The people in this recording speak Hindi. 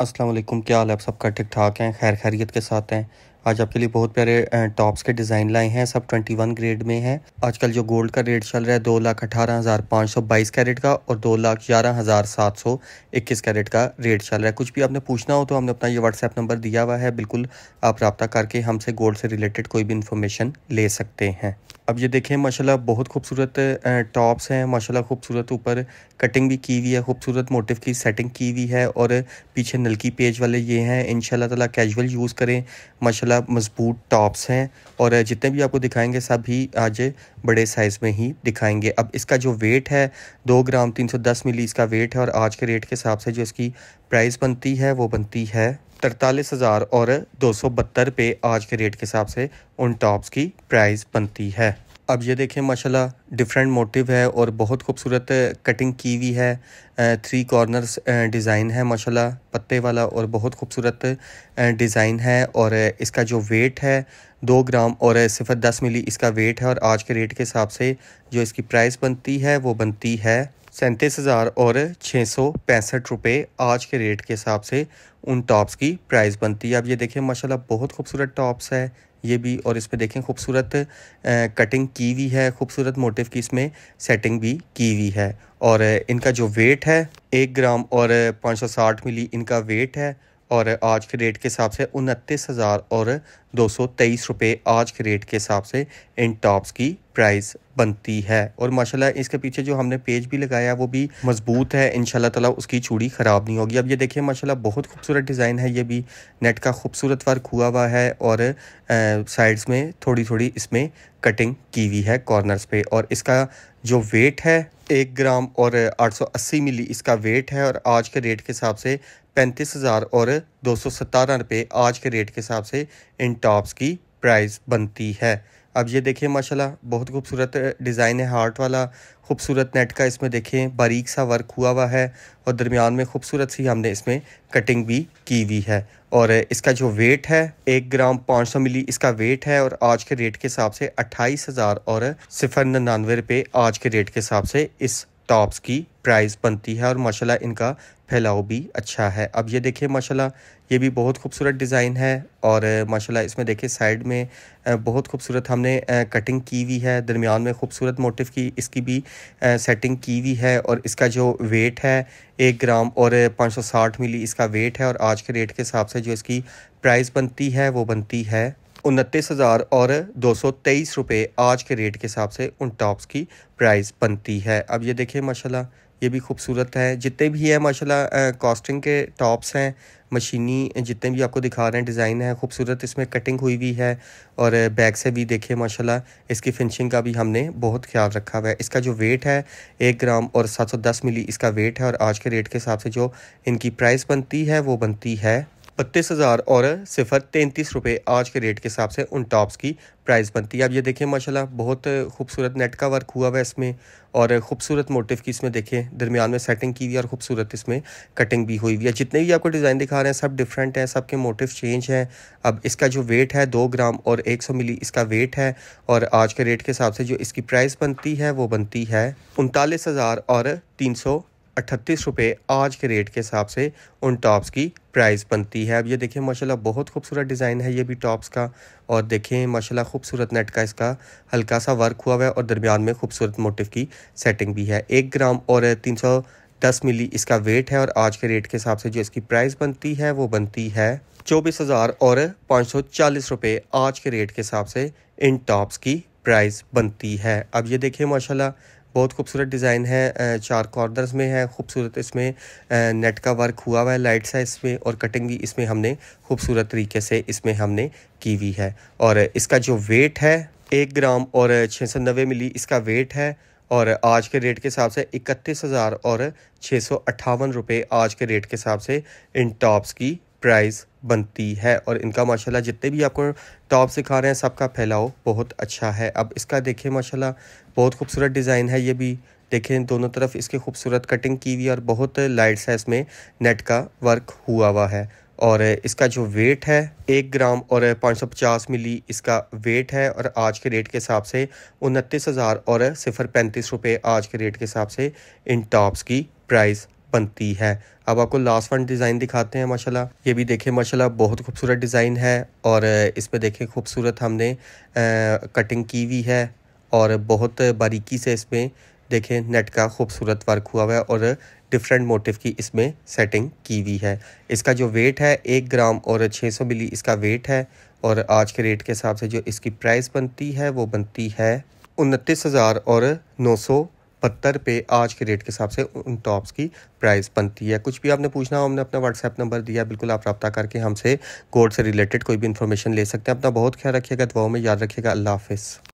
अस्सलाम वालेकुम क्या हाल है आप सबका ठीक ठाक हैं खैर खैरियत के साथ हैं आज आपके लिए बहुत प्यारे टॉप्स के डिज़ाइन लाए हैं सब 21 ग्रेड में हैं आजकल जो गोल्ड का रेट चल रहा है दो लाख अठारह हज़ार पाँच सौ बाईस कैरेट का और दो लाख ग्यारह हज़ार सात सौ इक्कीस कैरेट का रेट चल रहा है कुछ भी आपने पूछना हो तो हमने अपना ये व्हाट्सएप नंबर दिया हुआ है बिल्कुल आप रबता करके हमसे गोल्ड से रिलेटेड कोई भी इन्फॉर्मेशन ले सकते हैं अब ये देखें माशाल्लाह बहुत खूबसूरत टॉप्स हैं माशाल्लाह खूबसूरत ऊपर कटिंग भी की हुई है खूबसूरत मोटिव की सेटिंग की हुई है और पीछे नलकी पेज वाले ये हैं इन ताला कैजुअल यूज़ करें माशाल्लाह मजबूत टॉप्स हैं और जितने भी आपको दिखाएंगे ही आज बड़े साइज़ में ही दिखाएंगे अब इसका जो वेट है दो ग्राम तीन सौ दस मिली इसका वेट है और आज के रेट के हिसाब से जो इसकी प्राइस बनती है वो बनती है तरतालीस हज़ार और दो सौ बहत्तर पे आज के रेट के हिसाब से उन टॉप्स की प्राइस बनती है अब ये देखें माशाल्लाह डिफरेंट मोटिव है और बहुत खूबसूरत कटिंग की हुई है थ्री कॉर्नर्स डिज़ाइन है माशाल्लाह पत्ते वाला और बहुत खूबसूरत डिज़ाइन है और इसका जो वेट है दो ग्राम और सिफर दस मिली इसका वेट है और आज के रेट के हिसाब से जो इसकी प्राइस बनती है वो बनती है सैंतीस हज़ार और छः सौ पैंसठ रुपये आज के रेट के हिसाब से उन टॉप्स की प्राइस बनती है अब ये देखें माशाल्लाह बहुत खूबसूरत टॉप्स है ये भी और इस पर देखें खूबसूरत कटिंग की हुई है खूबसूरत मोटिव की इसमें सेटिंग भी की हुई है और इनका जो वेट है एक ग्राम और पाँच सौ साठ मिली इनका वेट है और आज के रेट के हिसाब से उनतीस हज़ार और दो सौ तेईस रुपये आज के रेट के हिसाब से इन टॉप्स की प्राइस बनती है और माशाल्लाह इसके पीछे जो हमने पेज भी लगाया वो भी मजबूत है इन ताला उसकी चूड़ी ख़राब नहीं होगी अब ये देखिए माशाल्लाह बहुत खूबसूरत डिज़ाइन है ये भी नेट का खूबसूरत वर्क हुआ हुआ है और साइड्स में थोड़ी थोड़ी इसमें कटिंग की हुई है कॉर्नर्स पे और इसका जो वेट है एक ग्राम और आठ मिली इसका वेट है और आज के रेट के हिसाब से पैंतीस हज़ार और दो सौ सतारह रुपये आज के रेट के हिसाब से इन टॉप्स की प्राइस बनती है अब ये देखें माशाल्लाह बहुत खूबसूरत डिज़ाइन है हार्ट वाला खूबसूरत नेट का इसमें देखें बारीक सा वर्क हुआ हुआ है और दरमियान में खूबसूरत सी हमने इसमें कटिंग भी की हुई है और इसका जो वेट है एक ग्राम पाँच सौ मिली इसका वेट है और आज के रेट के हिसाब से अट्ठाईस हज़ार और सिफर निन्यानवे रुपये आज के रेट के हिसाब से इस टॉप्स की प्राइस बनती है और माशाल्लाह इनका फैलाव भी अच्छा है अब ये देखिए माशाल्लाह ये भी बहुत खूबसूरत डिज़ाइन है और माशाल्लाह इसमें देखिए साइड में बहुत खूबसूरत हमने कटिंग की हुई है दरमियान में खूबसूरत मोटिव की इसकी भी सेटिंग की हुई है और इसका जो वेट है एक ग्राम और साठ मिली इसका वेट है और आज के रेट के हिसाब से जो इसकी प्राइस बनती है वो बनती है उनतीस हज़ार और दो सौ तेईस रुपये आज के रेट के हिसाब से उन टॉप्स की प्राइस बनती है अब ये देखें माशाल्लाह ये भी खूबसूरत है जितने भी है माशाल्लाह कॉस्टिंग के टॉप्स हैं मशीनी जितने भी आपको दिखा रहे हैं डिज़ाइन है खूबसूरत इसमें कटिंग हुई हुई है और बैग से भी देखिए माशाल्लाह इसकी फिनिशिंग का भी हमने बहुत ख्याल रखा हुआ है इसका जो वेट है एक ग्राम और सात सौ दस मिली इसका वेट है और आज के रेट के हिसाब से जो इनकी प्राइस बनती है वो बनती है बत्तीस हज़ार और सिफर तैंतीस रुपये आज के रेट के हिसाब से उन टॉप्स की प्राइस बनती है अब ये देखें माशाल्लाह बहुत खूबसूरत नेट का वर्क हुआ हुआ है इसमें और ख़ूबसूरत मोटिव की इसमें देखें दरमियान में सेटिंग की हुई है और ख़ूबसूरत इसमें कटिंग भी हुई हुई है जितने भी आपको डिज़ाइन दिखा रहे हैं सब डिफरेंट हैं सब के मोटिव चेंज हैं अब इसका जो वेट है दो ग्राम और एक सौ मिली इसका वेट है और आज के रेट के हिसाब से जो इसकी प्राइस बनती है वो बनती है उनतालीस हज़ार और तीन सौ अट्ठतीस रुपये आज के रेट के हिसाब से उन टॉप्स की प्राइस बनती है अब ये देखें माशाल्लाह बहुत खूबसूरत डिज़ाइन है ये भी टॉप्स का और देखें माशाल्लाह खूबसूरत नेट का इसका हल्का सा वर्क हुआ हुआ है और दरमियान में खूबसूरत मोटिव की सेटिंग भी है एक ग्राम और तीन सौ दस मिली इसका वेट है और आज के रेट के हिसाब से जो इसकी प्राइस बनती है वो बनती है चौबीस हज़ार और पाँच सौ चालीस रुपये आज के रेट के हिसाब से इन टॉप्स की प्राइस बनती है अब ये देखिए माशाल्लाह बहुत खूबसूरत डिज़ाइन है चार कॉर्नर्स में है खूबसूरत इसमें नेट का वर्क हुआ हुआ है लाइट साइज में और कटिंग भी इसमें हमने खूबसूरत तरीके से इसमें हमने की हुई है और इसका जो वेट है एक ग्राम और छः सौ नब्बे मिली इसका वेट है और आज के रेट के हिसाब से इकतीस हज़ार और छः सौ अट्ठावन रुपये आज के रेट के हिसाब से इन टॉप्स की प्राइस बनती है और इनका माशाल्लाह जितने भी आपको टॉप सिखा रहे हैं सबका फैलाओ बहुत अच्छा है अब इसका देखें माशाल्लाह बहुत खूबसूरत डिज़ाइन है ये भी देखें दोनों तरफ इसकी खूबसूरत कटिंग की हुई है और बहुत लाइट सा इसमें नेट का वर्क हुआ हुआ है और इसका जो वेट है एक ग्राम और 550 मिली इसका वेट है और आज के रेट के हिसाब से उनतीस हज़ार और सिफर पैंतीस रुपये आज के रेट के हिसाब से इन टॉप्स की प्राइस बनती है अब आपको लास्ट वन डिज़ाइन दिखाते हैं माशाल्लाह ये भी देखें माशाल्लाह बहुत खूबसूरत डिज़ाइन है और इसमें देखें खूबसूरत हमने कटिंग की हुई है और बहुत बारीकी से इसमें देखें नेट का खूबसूरत वर्क हुआ हुआ है और डिफरेंट मोटिव की इसमें सेटिंग की हुई है इसका जो वेट है एक ग्राम और 600 मिली इसका वेट है और आज के रेट के हिसाब से जो इसकी प्राइस बनती है वो बनती है उनतीस हज़ार और नौ सौ पत्तर पे आज के रेट के हिसाब से उन टॉप्स की प्राइस बनती है कुछ भी आपने पूछना हो हमने अपना व्हाट्सएप नंबर दिया बिल्कुल आप रब्ता करके हमसे गोल्ड से रिलेटेड कोई भी इन्फॉर्मेशन ले सकते हैं अपना बहुत ख्याल रखिएगा दुआओं में याद रखिएगा अल्लाह हाफिज़